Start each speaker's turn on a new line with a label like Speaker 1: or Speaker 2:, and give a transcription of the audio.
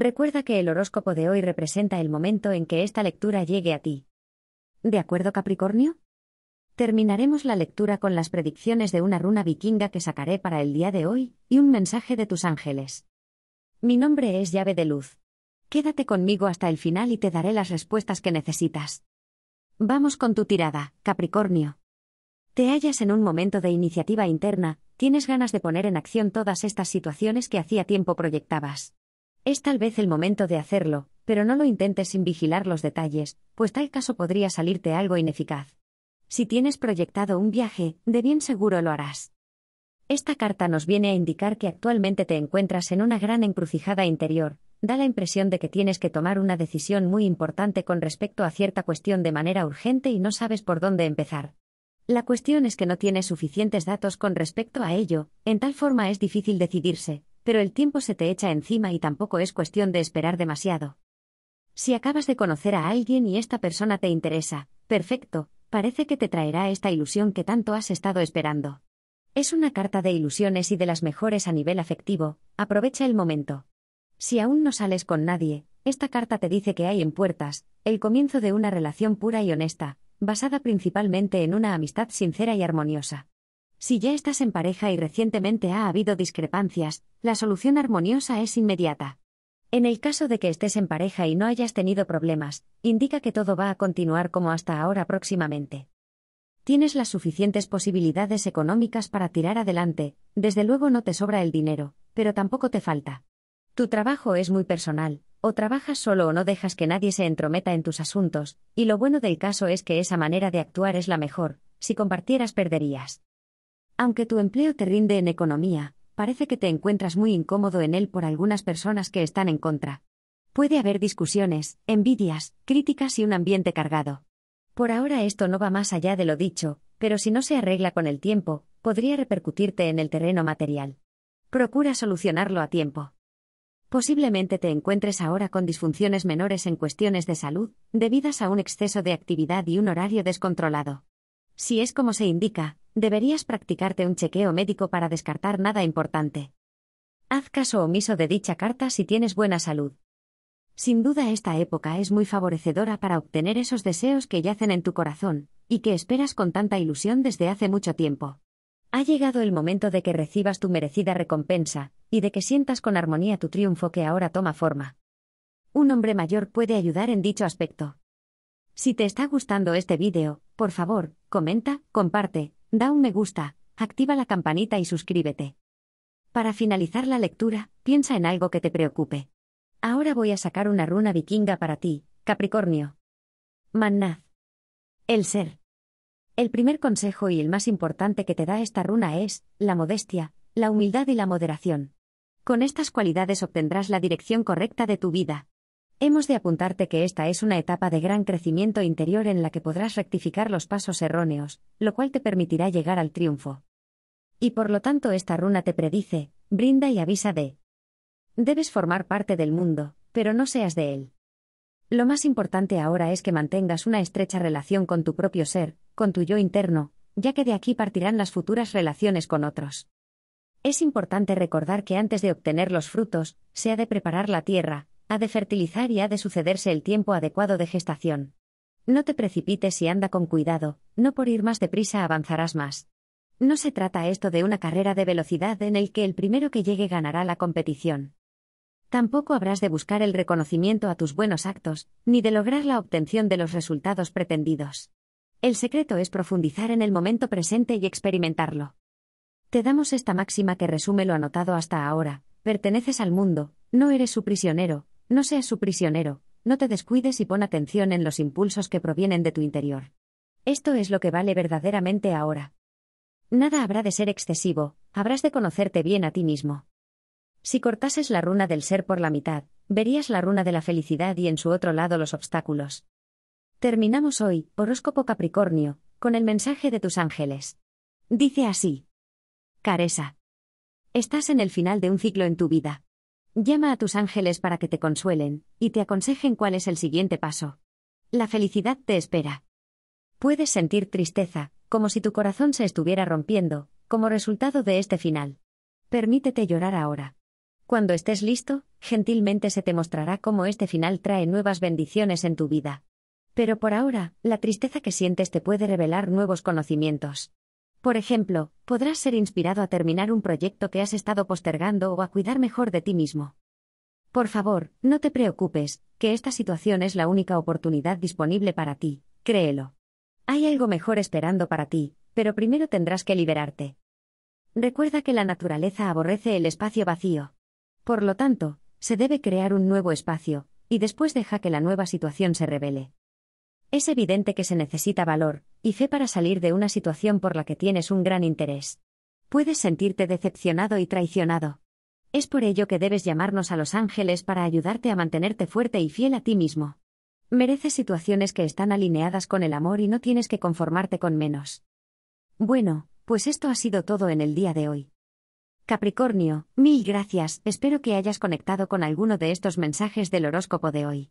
Speaker 1: Recuerda que el horóscopo de hoy representa el momento en que esta lectura llegue a ti. ¿De acuerdo, Capricornio? Terminaremos la lectura con las predicciones de una runa vikinga que sacaré para el día de hoy, y un mensaje de tus ángeles. Mi nombre es llave de luz. Quédate conmigo hasta el final y te daré las respuestas que necesitas. Vamos con tu tirada, Capricornio. Te hallas en un momento de iniciativa interna, tienes ganas de poner en acción todas estas situaciones que hacía tiempo proyectabas. Es tal vez el momento de hacerlo, pero no lo intentes sin vigilar los detalles, pues tal caso podría salirte algo ineficaz. Si tienes proyectado un viaje, de bien seguro lo harás. Esta carta nos viene a indicar que actualmente te encuentras en una gran encrucijada interior, da la impresión de que tienes que tomar una decisión muy importante con respecto a cierta cuestión de manera urgente y no sabes por dónde empezar. La cuestión es que no tienes suficientes datos con respecto a ello, en tal forma es difícil decidirse, pero el tiempo se te echa encima y tampoco es cuestión de esperar demasiado. Si acabas de conocer a alguien y esta persona te interesa, perfecto, parece que te traerá esta ilusión que tanto has estado esperando. Es una carta de ilusiones y de las mejores a nivel afectivo, aprovecha el momento. Si aún no sales con nadie, esta carta te dice que hay en puertas, el comienzo de una relación pura y honesta, basada principalmente en una amistad sincera y armoniosa. Si ya estás en pareja y recientemente ha habido discrepancias, la solución armoniosa es inmediata. En el caso de que estés en pareja y no hayas tenido problemas, indica que todo va a continuar como hasta ahora próximamente. Tienes las suficientes posibilidades económicas para tirar adelante, desde luego no te sobra el dinero, pero tampoco te falta. Tu trabajo es muy personal, o trabajas solo o no dejas que nadie se entrometa en tus asuntos, y lo bueno del caso es que esa manera de actuar es la mejor, si compartieras perderías. Aunque tu empleo te rinde en economía, parece que te encuentras muy incómodo en él por algunas personas que están en contra. Puede haber discusiones, envidias, críticas y un ambiente cargado. Por ahora esto no va más allá de lo dicho, pero si no se arregla con el tiempo, podría repercutirte en el terreno material. Procura solucionarlo a tiempo. Posiblemente te encuentres ahora con disfunciones menores en cuestiones de salud, debidas a un exceso de actividad y un horario descontrolado. Si es como se indica, Deberías practicarte un chequeo médico para descartar nada importante. Haz caso omiso de dicha carta si tienes buena salud. Sin duda esta época es muy favorecedora para obtener esos deseos que yacen en tu corazón, y que esperas con tanta ilusión desde hace mucho tiempo. Ha llegado el momento de que recibas tu merecida recompensa, y de que sientas con armonía tu triunfo que ahora toma forma. Un hombre mayor puede ayudar en dicho aspecto. Si te está gustando este vídeo, por favor, comenta, comparte, Da un me gusta, activa la campanita y suscríbete. Para finalizar la lectura, piensa en algo que te preocupe. Ahora voy a sacar una runa vikinga para ti, Capricornio. Mannaz. El ser. El primer consejo y el más importante que te da esta runa es, la modestia, la humildad y la moderación. Con estas cualidades obtendrás la dirección correcta de tu vida. Hemos de apuntarte que esta es una etapa de gran crecimiento interior en la que podrás rectificar los pasos erróneos, lo cual te permitirá llegar al triunfo. Y por lo tanto esta runa te predice, brinda y avisa de. Debes formar parte del mundo, pero no seas de él. Lo más importante ahora es que mantengas una estrecha relación con tu propio ser, con tu yo interno, ya que de aquí partirán las futuras relaciones con otros. Es importante recordar que antes de obtener los frutos, se ha de preparar la tierra, ha de fertilizar y ha de sucederse el tiempo adecuado de gestación. No te precipites y anda con cuidado, no por ir más deprisa avanzarás más. No se trata esto de una carrera de velocidad en el que el primero que llegue ganará la competición. Tampoco habrás de buscar el reconocimiento a tus buenos actos, ni de lograr la obtención de los resultados pretendidos. El secreto es profundizar en el momento presente y experimentarlo. Te damos esta máxima que resume lo anotado hasta ahora, perteneces al mundo, no eres su prisionero, no seas su prisionero, no te descuides y pon atención en los impulsos que provienen de tu interior. Esto es lo que vale verdaderamente ahora. Nada habrá de ser excesivo, habrás de conocerte bien a ti mismo. Si cortases la runa del ser por la mitad, verías la runa de la felicidad y en su otro lado los obstáculos. Terminamos hoy, horóscopo Capricornio, con el mensaje de tus ángeles. Dice así. Caresa. Estás en el final de un ciclo en tu vida. Llama a tus ángeles para que te consuelen y te aconsejen cuál es el siguiente paso. La felicidad te espera. Puedes sentir tristeza, como si tu corazón se estuviera rompiendo, como resultado de este final. Permítete llorar ahora. Cuando estés listo, gentilmente se te mostrará cómo este final trae nuevas bendiciones en tu vida. Pero por ahora, la tristeza que sientes te puede revelar nuevos conocimientos. Por ejemplo, podrás ser inspirado a terminar un proyecto que has estado postergando o a cuidar mejor de ti mismo. Por favor, no te preocupes, que esta situación es la única oportunidad disponible para ti, créelo. Hay algo mejor esperando para ti, pero primero tendrás que liberarte. Recuerda que la naturaleza aborrece el espacio vacío. Por lo tanto, se debe crear un nuevo espacio, y después deja que la nueva situación se revele. Es evidente que se necesita valor y fe para salir de una situación por la que tienes un gran interés. Puedes sentirte decepcionado y traicionado. Es por ello que debes llamarnos a los ángeles para ayudarte a mantenerte fuerte y fiel a ti mismo. Mereces situaciones que están alineadas con el amor y no tienes que conformarte con menos. Bueno, pues esto ha sido todo en el día de hoy. Capricornio, mil gracias, espero que hayas conectado con alguno de estos mensajes del horóscopo de hoy.